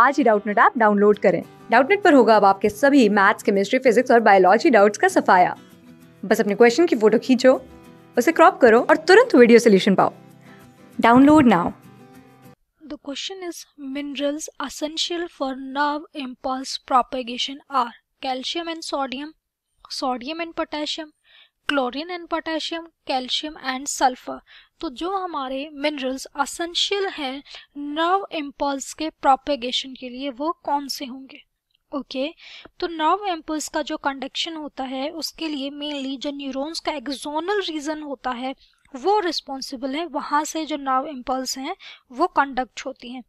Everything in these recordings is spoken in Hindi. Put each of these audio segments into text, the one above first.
आज ही डाउटनेट ऐप डाउनलोड करें डाउटनेट पर होगा अब आपके सभी मैथ्स केमिस्ट्री फिजिक्स और बायोलॉजी डाउट्स का सफाया बस अपने क्वेश्चन की फोटो खींचो उसे क्रॉप करो और तुरंत वीडियो सोल्यूशन पाओ download now the question is minerals essential for nerve impulse propagation are calcium and sodium sodium and potassium chlorine and potassium calcium and sulphur तो जो हमारे मिनरल्स असेंशियल हैं नर्व इम्पल्स के प्रोपेगेशन के लिए वो कौन से होंगे ओके okay, तो नर्व एम्पल्स का जो कंडक्शन होता है उसके लिए मेनली जो न्यूरॉन्स का एक्जोनल रीजन होता है वो रिस्पॉन्सिबल है वहाँ से जो नर्व एम्पल्स हैं वो कंडक्ट होती हैं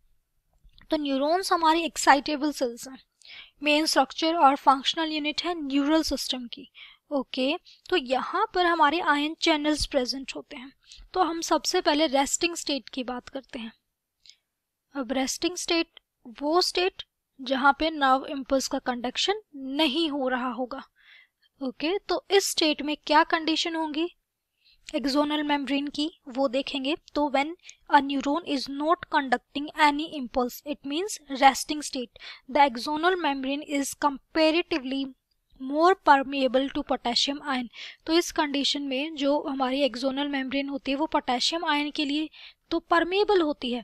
तो न्यूरॉन्स हमारी एक्साइटेबल सेल्स हैं मेन स्ट्रक्चर और फंक्शनल यूनिट है न्यूरल सिस्टम की ओके तो यहाँ पर हमारे आयन चैनल्स प्रेजेंट होते हैं तो हम सबसे पहले रेस्टिंग स्टेट की बात करते हैं अब रेस्टिंग स्टेट वो स्टेट जहाँ पे नर्व इम्पल्स का कंडक्शन नहीं हो रहा होगा ओके okay, तो इस स्टेट में क्या कंडीशन होंगी एक्जोनल मेम्ब्रेन की वो देखेंगे तो when a neuron is not conducting any impulse it means resting state the axonal membrane is comparatively more permeable to potassium ion तो इस कंडीशन में जो हमारी एक्जोनल मेम्ब्रेन होती है वो पोटेशियम आयन के लिए तो परमिएबल होती है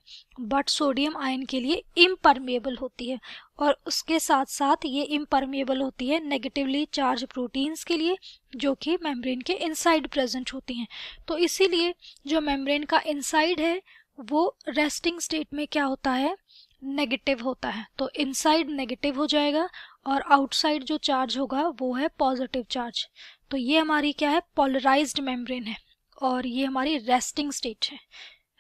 बट सोडियम आयन के लिए इम्परमिएबल होती है और उसके साथ साथ ये इम्परमिएबल होती है नेगेटिवली चार्ज प्रोटीन्स के लिए जो कि मेम्ब्रेन के इनसाइड प्रेजेंट होती हैं तो इसीलिए जो मेम्ब्रेन का इनसाइड है वो रेस्टिंग स्टेट में क्या होता है नेगेटिव होता है तो इनसाइड नेगेटिव हो जाएगा और आउटसाइड जो चार्ज होगा वो है पॉजिटिव चार्ज तो ये हमारी क्या है पोलराइज्ड मेम्ब्रेन है और ये हमारी रेस्टिंग स्टेट है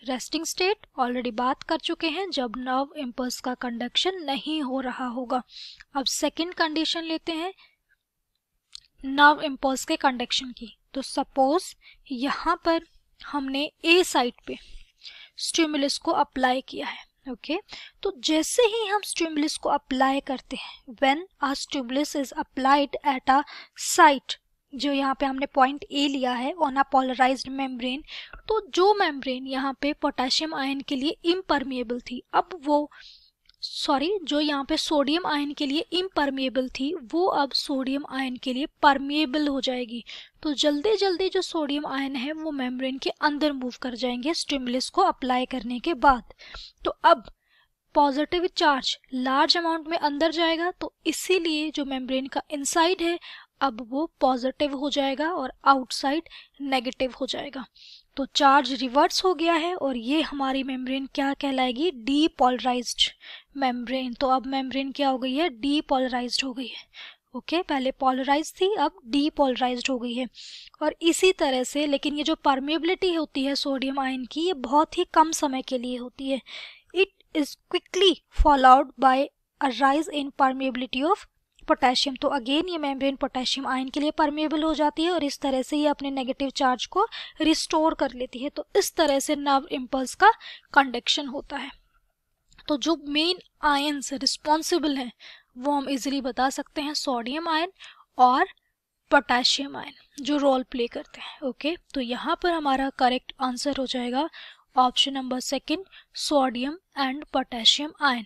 रेस्टिंग स्टेट ऑलरेडी बात कर चुके हैं जब नर्व इम्पल्स का कंडक्शन नहीं हो रहा होगा अब सेकंड कंडीशन लेते हैं नर्व इम्पल्स के कंडक्शन की तो सपोज यहाँ पर हमने ए साइड पे स्ट्यूमुलस को अप्लाई किया है ओके okay? तो जैसे ही हम स्टिमुलस को अप्लाई करते हैं when a stimulus is applied at a site जो यहाँ पे हमने पॉइंट ए लिया है ऑन अ पोलराइज्ड मेम्ब्रेन तो जो मेम्ब्रेन यहाँ पे पोटेशियम आयन के लिए इम्परमिएबल थी अब वो सॉरी जो यहाँ पे सोडियम आयन के लिए इम्परमिएबल थी वो अब सोडियम आयन के लिए परमिएबल हो जाएगी तो जल्दी जल्दी जो सोडियम आयन है वो मेम्ब्रेन के अंदर मूव कर जाएंगे स्टिमुलस को अप्लाई करने के बाद तो अब पॉजिटिव चार्ज लार्ज अमाउंट में अंदर जाएगा तो इसीलिए जो मेम्ब्रेन का इनसाइड है अब वो पॉजिटिव हो जाएगा और आउटसाइड नेगेटिव हो जाएगा तो चार्ज रिवर्स हो गया है और ये हमारी मेम्ब्रेन क्या कहलाएगी डीपोलराइज मेम्ब्रेन तो अब मेम्ब्रेन क्या हो गई है डीपोलराइज हो गई है ओके okay, पहले पोलराइज थी अब डीपोलराइज हो गई है और इसी तरह से लेकिन ये जो परमेबिलिटी होती है सोडियम आयन की ये बहुत ही कम समय के लिए होती है it is quickly followed by a rise in permeability of potassium तो अगेन ये मेम्ब्रेन पोटेशियम आयन के लिए परमेबल हो जाती है और इस तरह से ये अपने नेगेटिव चार्ज को रिस्टोर कर लेती है तो इस तरह से नर्व इम्पल्स का कंडक्शन होता है तो जो मेन आयन्स रिस्पॉन्सिबल हैं वो हम इजिली बता सकते हैं सोडियम आयन और पोटेशियम आयन जो रोल प्ले करते हैं ओके तो यहाँ पर हमारा करेक्ट आंसर हो जाएगा option number second sodium and potassium ion